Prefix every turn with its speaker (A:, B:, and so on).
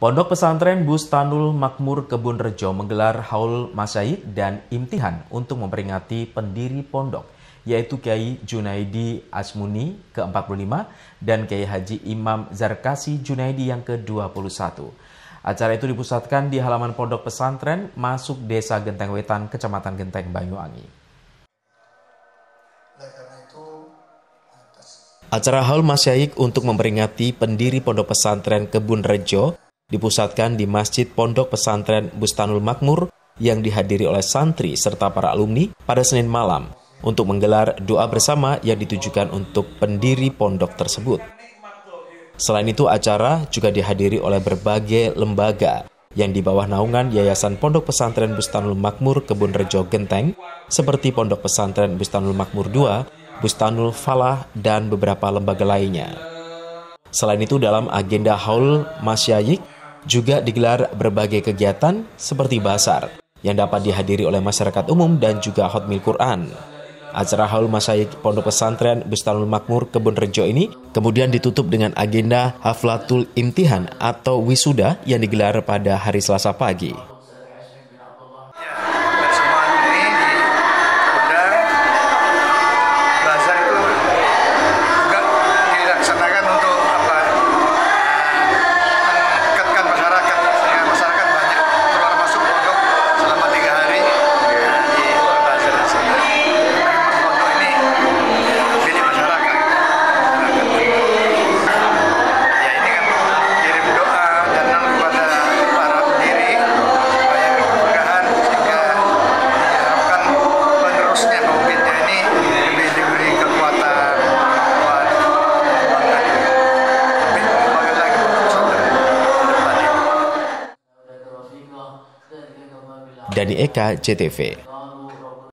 A: Pondok Pesantren Bustanul Makmur Kebun Rejo menggelar haul masyayid dan imtihan untuk memperingati pendiri pondok, yaitu Kiai Junaidi Asmuni ke-45 dan Kiai Haji Imam Zarkasi Junaidi yang ke-21. Acara itu dipusatkan di halaman pondok pesantren masuk desa Genteng Wetan, Kecamatan Genteng, Banyuwangi. Acara Haul Masyaik untuk memperingati pendiri Pondok Pesantren Kebun Rejo dipusatkan di Masjid Pondok Pesantren Bustanul Makmur yang dihadiri oleh santri serta para alumni pada Senin malam untuk menggelar doa bersama yang ditujukan untuk pendiri pondok tersebut. Selain itu, acara juga dihadiri oleh berbagai lembaga yang di bawah naungan Yayasan Pondok Pesantren Bustanul Makmur Kebun Rejo Genteng, seperti Pondok Pesantren Bustanul Makmur II, Bustanul Falah, dan beberapa lembaga lainnya. Selain itu, dalam agenda haul masyayik juga digelar berbagai kegiatan seperti basar yang dapat dihadiri oleh masyarakat umum dan juga Hotmil Quran. Acara haul masyayikh Pondok Pesantren Bustanul Makmur Kebun Rejo ini kemudian ditutup dengan agenda Haflatul intihan atau Wisuda yang digelar pada hari Selasa pagi. Dani Eka, CTV.